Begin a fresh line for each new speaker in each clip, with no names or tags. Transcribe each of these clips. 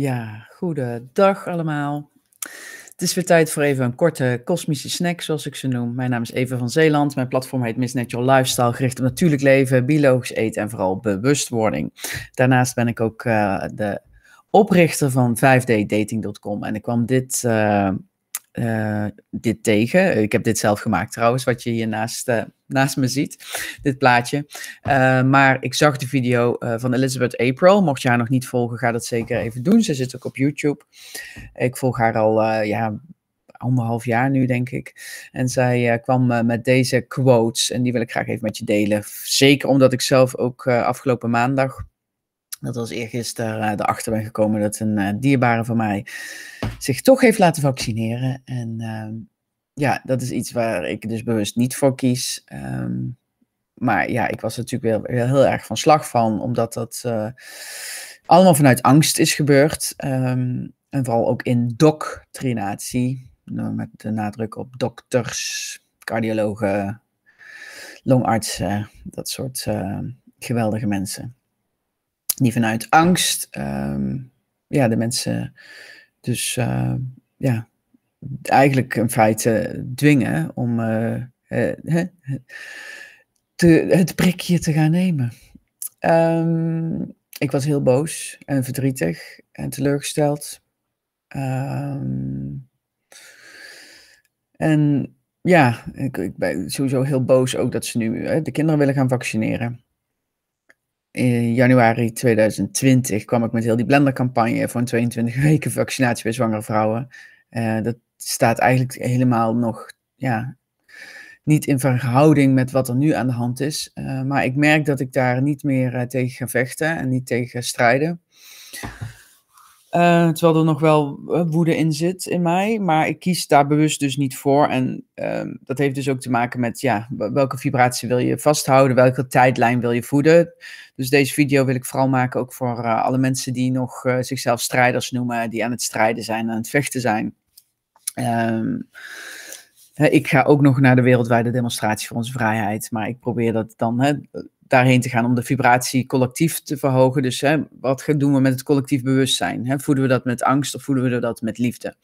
Ja, goedendag allemaal. Het is weer tijd voor even een korte kosmische snack, zoals ik ze noem. Mijn naam is Eva van Zeeland. Mijn platform heet Miss Natural Lifestyle, gericht op natuurlijk leven, biologisch eten en vooral bewustwording. Daarnaast ben ik ook eh, de oprichter van 5ddating.com en ik kwam dit... Eh, eh, dit tegen. Ik heb dit zelf gemaakt trouwens, wat je hier naast, eh, naast me ziet, dit plaatje. Eh, maar ik zag de video van Elizabeth April. Mocht je haar nog niet volgen, ga dat zeker even doen. Ze zit ook op YouTube. Ik volg haar al ja, anderhalf jaar nu, denk ik. En zij kwam met deze quotes en die wil ik graag even met je delen. Zeker omdat ik zelf ook afgelopen maandag dat als eergisteren eh, erachter ben gekomen dat een eh, dierbare van mij zich toch heeft laten vaccineren. En ehm, ja, dat is iets waar ik dus bewust niet voor kies. Ehm, maar ja, ik was er natuurlijk wel heel erg van slag van, omdat dat eh, allemaal vanuit angst is gebeurd. Ehm, en vooral ook in doctrinatie, nou, met de nadruk op dokters, cardiologen, longartsen, dat soort geweldige mensen die vanuit angst ehm, ja, de mensen dus eh, ja, eigenlijk in feite dwingen om eh, eh, het prikje te gaan nemen. Ehm, ik was heel boos en verdrietig en teleurgesteld. Ehm, en ja, ik, ik, ben sowieso heel boos ook dat ze nu de kinderen willen gaan vaccineren in januari 2020 kwam ik met heel die Blender-campagne voor een 22 weken vaccinatie bij zwangere vrouwen. Eh, dat staat eigenlijk helemaal nog ja, niet in verhouding met wat er nu aan de hand is. Eh, maar ik merk dat ik daar niet meer eh, tegen ga vechten en niet tegen strijden. Eh, terwijl er nog wel eh, woede in zit in mij. Maar ik kies daar bewust dus niet voor. En ehm, dat heeft dus ook te maken met ja, welke vibratie wil je vasthouden? Welke tijdlijn wil je voeden? Dus deze video wil ik vooral maken ook voor eh, alle mensen die nog zichzelf strijders noemen. Die aan het strijden zijn, aan het vechten zijn. Ehm, ik ga ook nog naar de wereldwijde demonstratie voor onze vrijheid. Maar ik probeer dat dan hè, daarheen te gaan om de vibratie collectief te verhogen. Dus hè, wat doen we met het collectief bewustzijn? Hè? Voeden we dat met angst of voeden we dat met liefde?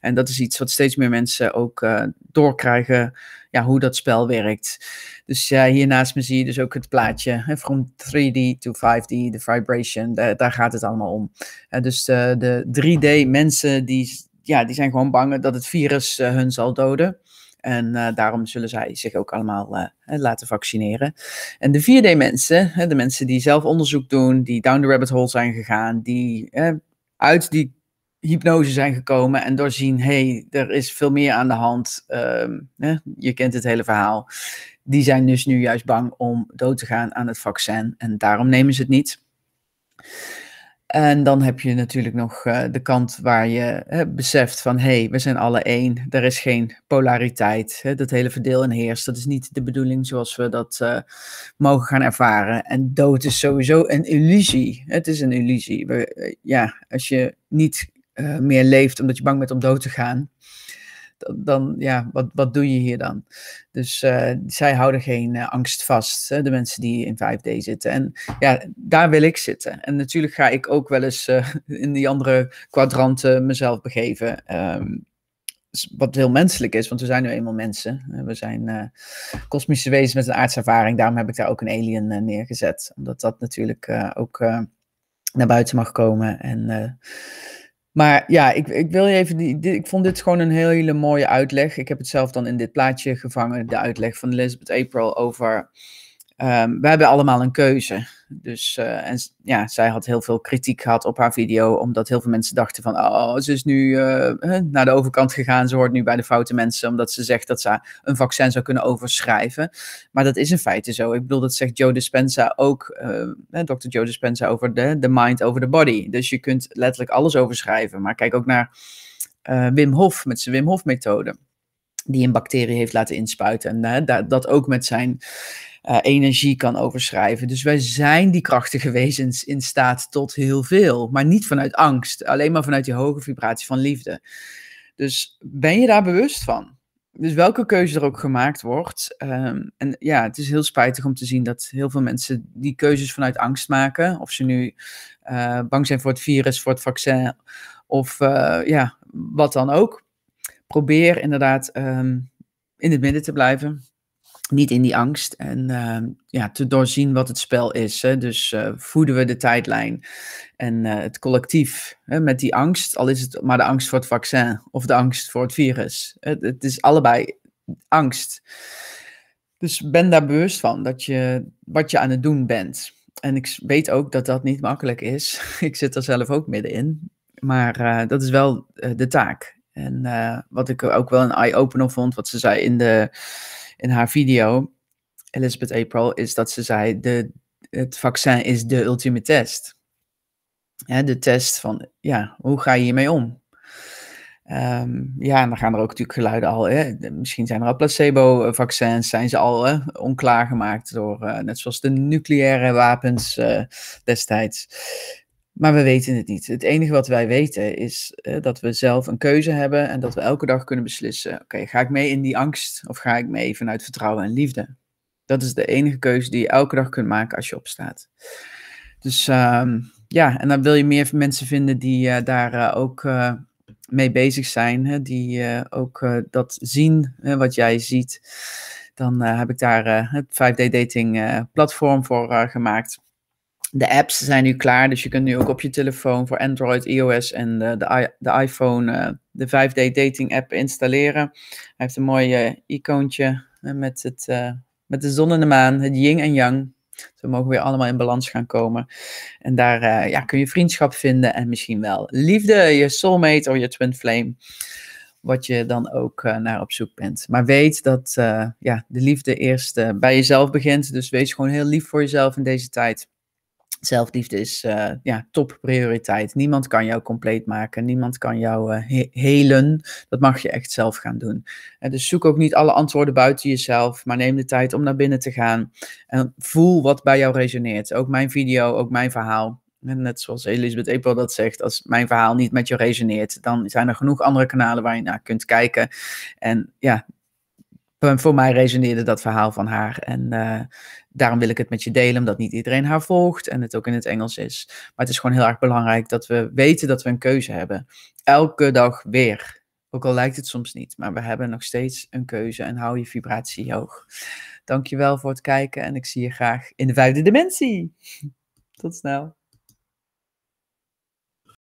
En dat is iets wat steeds meer mensen ook eh, doorkrijgen, ja, hoe dat spel werkt. Dus ja, hier naast me zie je dus ook het plaatje, hè, from 3D to 5D, de vibration, daar, gaat het allemaal om. dus eh, de 3D mensen, die, ja, die zijn gewoon bang dat het virus eh, hun zal doden. En eh, daarom zullen zij zich ook allemaal eh, laten vaccineren. En de 4D-mensen, de mensen die zelf onderzoek doen, die down the rabbit hole zijn gegaan, die uit die hypnose zijn gekomen en doorzien, hey, er is veel meer aan de hand. Ehm, je kent het hele verhaal. Die zijn dus nu juist bang om dood te gaan aan het vaccin en daarom nemen ze het niet. En dan heb je natuurlijk nog eh, de kant waar je beseft van hé, hey, we zijn alle één, er is geen polariteit. Hè, dat hele verdeel en heers, dat is niet de bedoeling zoals we dat eh, mogen gaan ervaren. En dood is sowieso een illusie. Het is een illusie. We, eh, ja, als je niet meer leeft omdat je bang bent om dood te gaan, dan ja, wat, wat doe je hier dan? Dus eh, zij houden geen eh, angst vast, hè, de mensen die in 5D zitten. En ja, daar wil ik zitten. En natuurlijk ga ik ook wel eens eh, in die andere kwadranten mezelf begeven. Ehm, wat heel menselijk is, want we zijn nu eenmaal mensen. We zijn kosmische wezens met een aardservaring. Daarom heb ik daar ook een alien neergezet. Omdat dat natuurlijk ook naar buiten mag komen. En maar ja, ik, ik wil je even. Die, ik vond dit gewoon een hele mooie uitleg. Ik heb het zelf dan in dit plaatje gevangen. De uitleg van Elizabeth April over Ehm, we hebben allemaal een keuze. Dus eh, en, ja, zij had heel veel kritiek gehad op haar video, omdat heel veel mensen dachten van, oh, ze is nu eh, naar de overkant gegaan, ze hoort nu bij de foute mensen, omdat ze zegt dat ze een vaccin zou kunnen overschrijven. Maar dat is in feite zo. Ik bedoel, dat zegt Joe Dispenza ook, uh, dokter Joe Dispenza, over de, de mind over the body. Dus je kunt letterlijk alles overschrijven. Maar kijk ook naar Wim Hof met zijn Wim Hof-methode die een bacterie heeft laten inspuiten. En hè, eh, dat, dat ook met zijn eh, energie kan overschrijven. Dus wij zijn die krachtige wezens in staat tot heel veel. Maar niet vanuit angst, alleen maar vanuit die hoge vibratie van liefde. Dus ben je daar bewust van? Dus welke keuze er ook gemaakt wordt. Ehm, en ja, het is heel spijtig om te zien dat heel veel mensen die keuzes vanuit angst maken. Of ze nu eh, bang zijn voor het virus, voor het vaccin of ja, wat dan ook probeer inderdaad ehm, in het midden te blijven. Niet in die angst en ehm, ja, te doorzien wat het spel is. Hè. Dus eh, voeden we de tijdlijn en eh, het collectief hè, met die angst, al is het maar de angst voor het vaccin of de angst voor het virus. Het, het is allebei angst. Dus ben daar bewust van dat je, wat je aan het doen bent. En ik weet ook dat dat niet makkelijk is. Ik zit er zelf ook middenin. Maar eh, dat is wel de taak. En eh, wat ik ook wel een eye-opener vond, wat ze zei in, de, in haar video, Elizabeth April, is dat ze zei: de, het vaccin is de ultieme test. Hè, de test van, ja, hoe ga je hiermee om? Ehm, ja, en dan gaan er ook natuurlijk geluiden al. Hè? Misschien zijn er al placebo-vaccins, zijn ze al hè, onklaargemaakt door, eh, net zoals de nucleaire wapens eh, destijds. Maar we weten het niet. Het enige wat wij weten is eh, dat we zelf een keuze hebben en dat we elke dag kunnen beslissen: oké, ga ik mee in die angst of ga ik mee vanuit vertrouwen en liefde? Dat is de enige keuze die je elke dag kunt maken als je opstaat. Dus ehm, ja, en dan wil je meer mensen vinden die eh, daar eh, ook mee bezig zijn, hè, die ook dat zien, hè, wat jij ziet. Dan heb ik daar het 5D-dating platform voor gemaakt de apps zijn nu klaar, dus je kunt nu ook op je telefoon voor Android, iOS en de, de, de iPhone eh, de 5D dating app installeren. Hij heeft een mooi eh, icoontje eh, met, het, met de zon en de maan, het yin en yang. Ze mogen weer allemaal in balans gaan komen. En daar ja, kun je vriendschap vinden en misschien wel liefde, je soulmate of je twin flame. Wat je dan ook naar op zoek bent. Maar weet dat ja, de liefde eerst bij jezelf begint. Dus wees gewoon heel lief voor jezelf in deze tijd zelfliefde is uh, ja, topprioriteit. Niemand kan jou compleet maken. Niemand kan jou uh, helen. Dat mag je echt zelf gaan doen. En eh, dus zoek ook niet alle antwoorden buiten jezelf, maar neem de tijd om naar binnen te gaan. En voel wat bij jou resoneert. Ook mijn video, ook mijn verhaal. En net zoals Elisabeth Epel dat zegt, als mijn verhaal niet met je resoneert, dan zijn er genoeg andere kanalen waar je naar kunt kijken. En ja, voor mij resoneerde dat verhaal van haar. En eh, daarom wil ik het met je delen, omdat niet iedereen haar volgt en het ook in het Engels is. Maar het is gewoon heel erg belangrijk dat we weten dat we een keuze hebben. Elke dag weer. Ook al lijkt het soms niet, maar we hebben nog steeds een keuze en hou je vibratie hoog. Dankjewel voor het kijken en ik zie je graag in de vijfde dimensie. Tot snel.